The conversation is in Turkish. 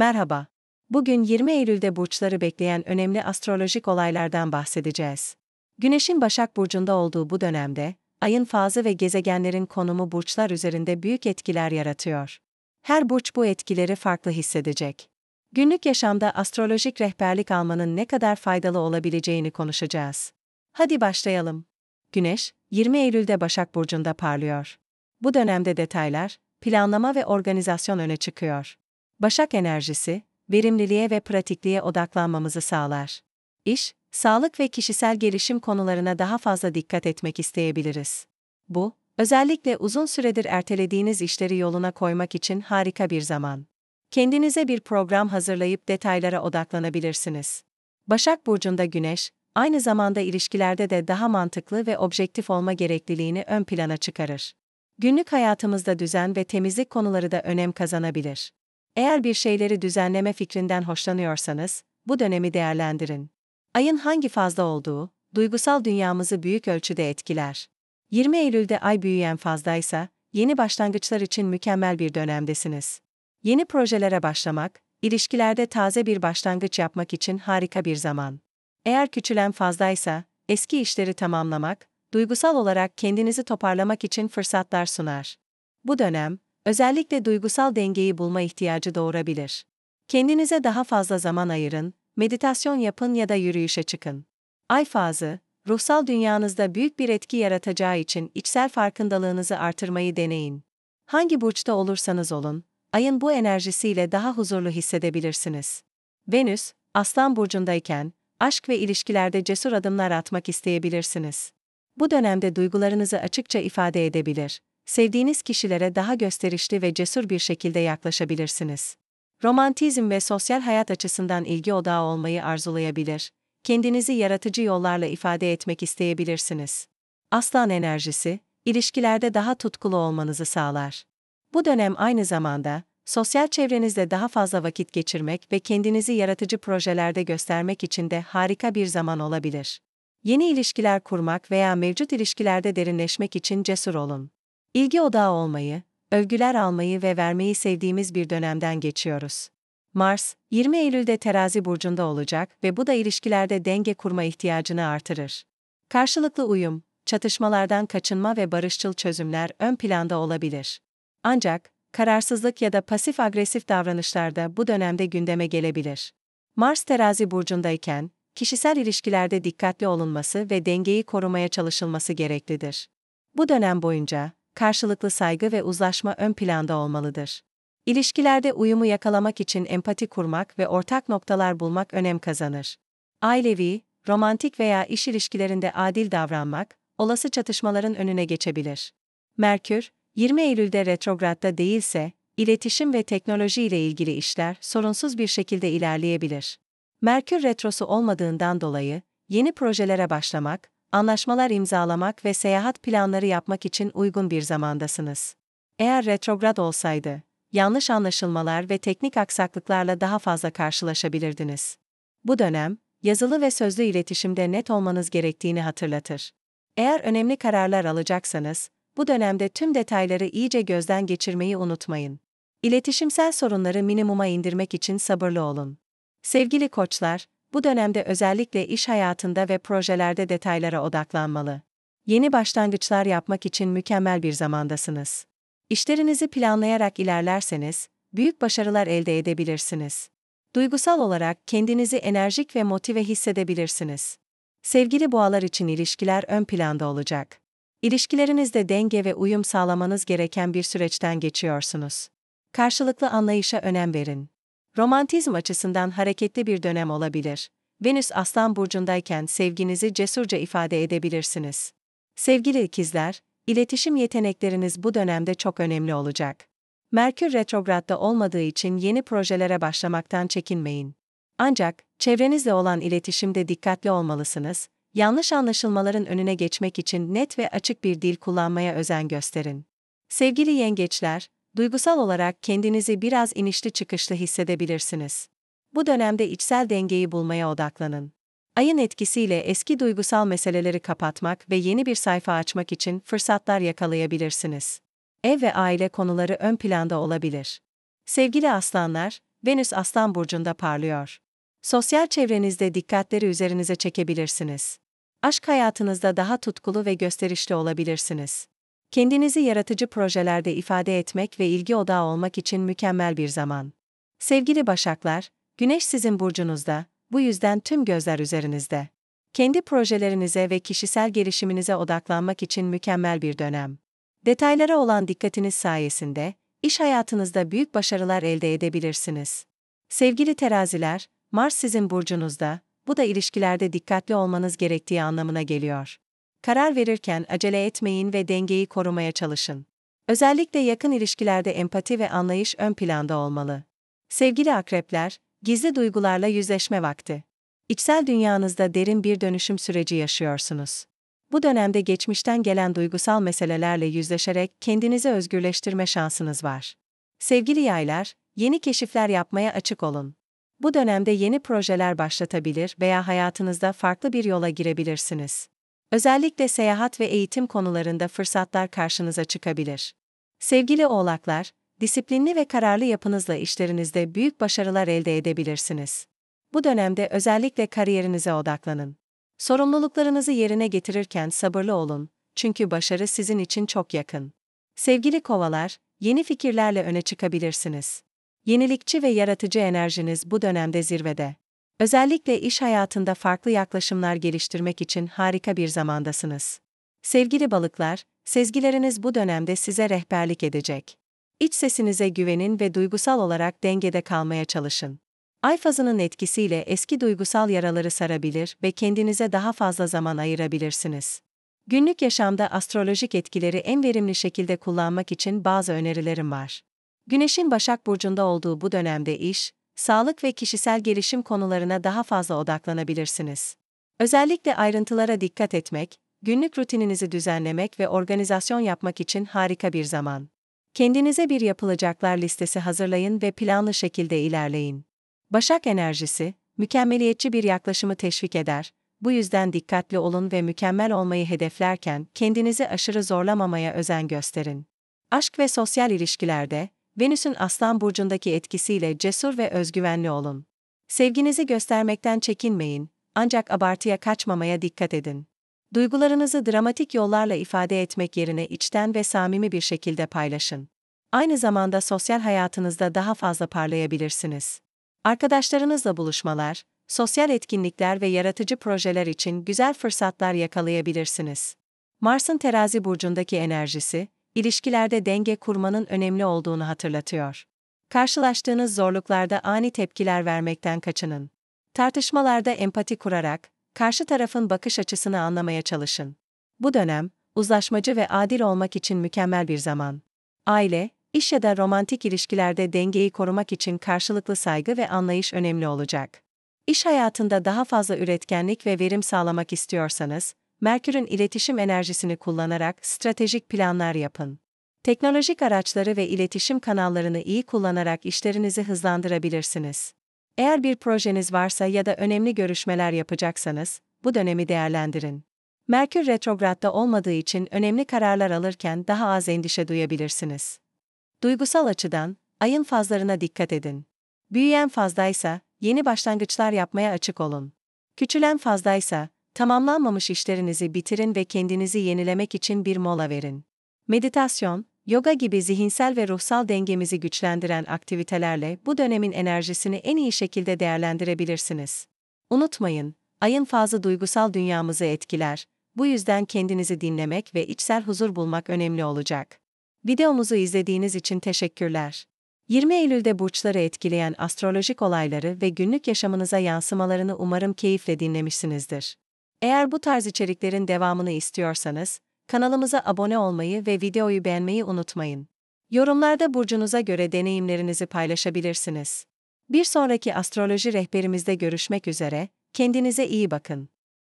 Merhaba. Bugün 20 Eylül'de burçları bekleyen önemli astrolojik olaylardan bahsedeceğiz. Güneşin Başak burcunda olduğu bu dönemde, ayın fazı ve gezegenlerin konumu burçlar üzerinde büyük etkiler yaratıyor. Her burç bu etkileri farklı hissedecek. Günlük yaşamda astrolojik rehberlik almanın ne kadar faydalı olabileceğini konuşacağız. Hadi başlayalım. Güneş, 20 Eylül'de Başak burcunda parlıyor. Bu dönemde detaylar, planlama ve organizasyon öne çıkıyor. Başak enerjisi, verimliliğe ve pratikliğe odaklanmamızı sağlar. İş, sağlık ve kişisel gelişim konularına daha fazla dikkat etmek isteyebiliriz. Bu, özellikle uzun süredir ertelediğiniz işleri yoluna koymak için harika bir zaman. Kendinize bir program hazırlayıp detaylara odaklanabilirsiniz. Başak burcunda Güneş, aynı zamanda ilişkilerde de daha mantıklı ve objektif olma gerekliliğini ön plana çıkarır. Günlük hayatımızda düzen ve temizlik konuları da önem kazanabilir. Eğer bir şeyleri düzenleme fikrinden hoşlanıyorsanız, bu dönemi değerlendirin. Ayın hangi fazla olduğu, duygusal dünyamızı büyük ölçüde etkiler. 20 Eylül'de ay büyüyen fazlaysa, yeni başlangıçlar için mükemmel bir dönemdesiniz. Yeni projelere başlamak, ilişkilerde taze bir başlangıç yapmak için harika bir zaman. Eğer küçülen fazlaysa, eski işleri tamamlamak, duygusal olarak kendinizi toparlamak için fırsatlar sunar. Bu dönem, özellikle duygusal dengeyi bulma ihtiyacı doğurabilir. Kendinize daha fazla zaman ayırın, meditasyon yapın ya da yürüyüşe çıkın. Ay fazı, ruhsal dünyanızda büyük bir etki yaratacağı için içsel farkındalığınızı artırmayı deneyin. Hangi burçta olursanız olun, ayın bu enerjisiyle daha huzurlu hissedebilirsiniz. Venüs, Aslan burcundayken, aşk ve ilişkilerde cesur adımlar atmak isteyebilirsiniz. Bu dönemde duygularınızı açıkça ifade edebilir, sevdiğiniz kişilere daha gösterişli ve cesur bir şekilde yaklaşabilirsiniz. Romantizm ve sosyal hayat açısından ilgi odağı olmayı arzulayabilir, kendinizi yaratıcı yollarla ifade etmek isteyebilirsiniz. Aslan enerjisi, ilişkilerde daha tutkulu olmanızı sağlar. Bu dönem aynı zamanda, sosyal çevrenizde daha fazla vakit geçirmek ve kendinizi yaratıcı projelerde göstermek için de harika bir zaman olabilir. Yeni ilişkiler kurmak veya mevcut ilişkilerde derinleşmek için cesur olun. İlgi odağı olmayı, övgüler almayı ve vermeyi sevdiğimiz bir dönemden geçiyoruz. Mars, 20 Eylül'de terazi burcunda olacak ve bu da ilişkilerde denge kurma ihtiyacını artırır. Karşılıklı uyum, çatışmalardan kaçınma ve barışçıl çözümler ön planda olabilir. Ancak, kararsızlık ya da pasif agresif davranışlar da bu dönemde gündeme gelebilir. Mars terazi burcundayken, kişisel ilişkilerde dikkatli olunması ve dengeyi korumaya çalışılması gereklidir. Bu dönem boyunca, karşılıklı saygı ve uzlaşma ön planda olmalıdır. İlişkilerde uyumu yakalamak için empati kurmak ve ortak noktalar bulmak önem kazanır. Ailevi, romantik veya iş ilişkilerinde adil davranmak, olası çatışmaların önüne geçebilir. Merkür, 20 Eylül'de retrogratta değilse, iletişim ve teknoloji ile ilgili işler sorunsuz bir şekilde ilerleyebilir. Merkür retrosu olmadığından dolayı, yeni projelere başlamak, anlaşmalar imzalamak ve seyahat planları yapmak için uygun bir zamandasınız. Eğer retrograd olsaydı, yanlış anlaşılmalar ve teknik aksaklıklarla daha fazla karşılaşabilirdiniz. Bu dönem, yazılı ve sözlü iletişimde net olmanız gerektiğini hatırlatır. Eğer önemli kararlar alacaksanız, bu dönemde tüm detayları iyice gözden geçirmeyi unutmayın. İletişimsel sorunları minimuma indirmek için sabırlı olun. Sevgili koçlar, bu dönemde özellikle iş hayatında ve projelerde detaylara odaklanmalı. Yeni başlangıçlar yapmak için mükemmel bir zamandasınız. İşlerinizi planlayarak ilerlerseniz, büyük başarılar elde edebilirsiniz. Duygusal olarak kendinizi enerjik ve motive hissedebilirsiniz. Sevgili boğalar için ilişkiler ön planda olacak. İlişkilerinizde denge ve uyum sağlamanız gereken bir süreçten geçiyorsunuz. Karşılıklı anlayışa önem verin. Romantizm açısından hareketli bir dönem olabilir. Venüs Aslan burcundayken sevginizi cesurca ifade edebilirsiniz. Sevgili ikizler, iletişim yetenekleriniz bu dönemde çok önemli olacak. Merkür retrogratta olmadığı için yeni projelere başlamaktan çekinmeyin. Ancak çevrenizle olan iletişimde dikkatli olmalısınız. Yanlış anlaşılmaların önüne geçmek için net ve açık bir dil kullanmaya özen gösterin. Sevgili yengeçler, duygusal olarak kendinizi biraz inişli çıkışlı hissedebilirsiniz. Bu dönemde içsel dengeyi bulmaya odaklanın. Ayın etkisiyle eski duygusal meseleleri kapatmak ve yeni bir sayfa açmak için fırsatlar yakalayabilirsiniz. Ev ve aile konuları ön planda olabilir. Sevgili aslanlar, Venüs Aslan burcunda parlıyor. Sosyal çevrenizde dikkatleri üzerinize çekebilirsiniz. Aşk hayatınızda daha tutkulu ve gösterişli olabilirsiniz. Kendinizi yaratıcı projelerde ifade etmek ve ilgi odağı olmak için mükemmel bir zaman. Sevgili Başaklar, Güneş sizin burcunuzda, bu yüzden tüm gözler üzerinizde. Kendi projelerinize ve kişisel gelişiminize odaklanmak için mükemmel bir dönem. Detaylara olan dikkatiniz sayesinde, iş hayatınızda büyük başarılar elde edebilirsiniz. Sevgili teraziler, Mars sizin burcunuzda, bu da ilişkilerde dikkatli olmanız gerektiği anlamına geliyor. Karar verirken acele etmeyin ve dengeyi korumaya çalışın. Özellikle yakın ilişkilerde empati ve anlayış ön planda olmalı. Sevgili akrepler, gizli duygularla yüzleşme vakti. İçsel dünyanızda derin bir dönüşüm süreci yaşıyorsunuz. Bu dönemde geçmişten gelen duygusal meselelerle yüzleşerek kendinizi özgürleştirme şansınız var. Sevgili yaylar, yeni keşifler yapmaya açık olun. Bu dönemde yeni projeler başlatabilir veya hayatınızda farklı bir yola girebilirsiniz. Özellikle seyahat ve eğitim konularında fırsatlar karşınıza çıkabilir. Sevgili oğlaklar, disiplinli ve kararlı yapınızla işlerinizde büyük başarılar elde edebilirsiniz. Bu dönemde özellikle kariyerinize odaklanın. Sorumluluklarınızı yerine getirirken sabırlı olun, çünkü başarı sizin için çok yakın. Sevgili kovalar, yeni fikirlerle öne çıkabilirsiniz. Yenilikçi ve yaratıcı enerjiniz bu dönemde zirvede. Özellikle iş hayatında farklı yaklaşımlar geliştirmek için harika bir zamandasınız. Sevgili balıklar, sezgileriniz bu dönemde size rehberlik edecek. İç sesinize güvenin ve duygusal olarak dengede kalmaya çalışın. Ay fazının etkisiyle eski duygusal yaraları sarabilir ve kendinize daha fazla zaman ayırabilirsiniz. Günlük yaşamda astrolojik etkileri en verimli şekilde kullanmak için bazı önerilerim var. Güneşin Başak burcunda olduğu bu dönemde iş, sağlık ve kişisel gelişim konularına daha fazla odaklanabilirsiniz. Özellikle ayrıntılara dikkat etmek, günlük rutininizi düzenlemek ve organizasyon yapmak için harika bir zaman. Kendinize bir yapılacaklar listesi hazırlayın ve planlı şekilde ilerleyin. Başak enerjisi, mükemmeliyetçi bir yaklaşımı teşvik eder. Bu yüzden dikkatli olun ve mükemmel olmayı hedeflerken kendinizi aşırı zorlamamaya özen gösterin. Aşk ve sosyal ilişkilerde, Venüs'ün Aslan burcundaki etkisiyle cesur ve özgüvenli olun. Sevginizi göstermekten çekinmeyin, ancak abartıya kaçmamaya dikkat edin. Duygularınızı dramatik yollarla ifade etmek yerine içten ve samimi bir şekilde paylaşın. Aynı zamanda sosyal hayatınızda daha fazla parlayabilirsiniz. Arkadaşlarınızla buluşmalar, sosyal etkinlikler ve yaratıcı projeler için güzel fırsatlar yakalayabilirsiniz. Mars'ın terazi burcundaki enerjisi, ilişkilerde denge kurmanın önemli olduğunu hatırlatıyor. Karşılaştığınız zorluklarda ani tepkiler vermekten kaçının. Tartışmalarda empati kurarak, karşı tarafın bakış açısını anlamaya çalışın. Bu dönem, uzlaşmacı ve adil olmak için mükemmel bir zaman. Aile, iş ya da romantik ilişkilerde dengeyi korumak için karşılıklı saygı ve anlayış önemli olacak. İş hayatında daha fazla üretkenlik ve verim sağlamak istiyorsanız, Merkür'ün iletişim enerjisini kullanarak stratejik planlar yapın. Teknolojik araçları ve iletişim kanallarını iyi kullanarak işlerinizi hızlandırabilirsiniz. Eğer bir projeniz varsa ya da önemli görüşmeler yapacaksanız, bu dönemi değerlendirin. Merkür retrogratta olmadığı için önemli kararlar alırken daha az endişe duyabilirsiniz. Duygusal açıdan, ayın fazlarına dikkat edin. Büyüyen fazdaysa, yeni başlangıçlar yapmaya açık olun. Küçülen fazdaysa, Tamamlanmamış işlerinizi bitirin ve kendinizi yenilemek için bir mola verin. Meditasyon, yoga gibi zihinsel ve ruhsal dengemizi güçlendiren aktivitelerle bu dönemin enerjisini en iyi şekilde değerlendirebilirsiniz. Unutmayın, ayın fazla duygusal dünyamızı etkiler, bu yüzden kendinizi dinlemek ve içsel huzur bulmak önemli olacak. Videomuzu izlediğiniz için teşekkürler. 20 Eylül'de burçları etkileyen astrolojik olayları ve günlük yaşamınıza yansımalarını umarım keyifle dinlemişsinizdir. Eğer bu tarz içeriklerin devamını istiyorsanız, kanalımıza abone olmayı ve videoyu beğenmeyi unutmayın. Yorumlarda burcunuza göre deneyimlerinizi paylaşabilirsiniz. Bir sonraki astroloji rehberimizde görüşmek üzere, kendinize iyi bakın.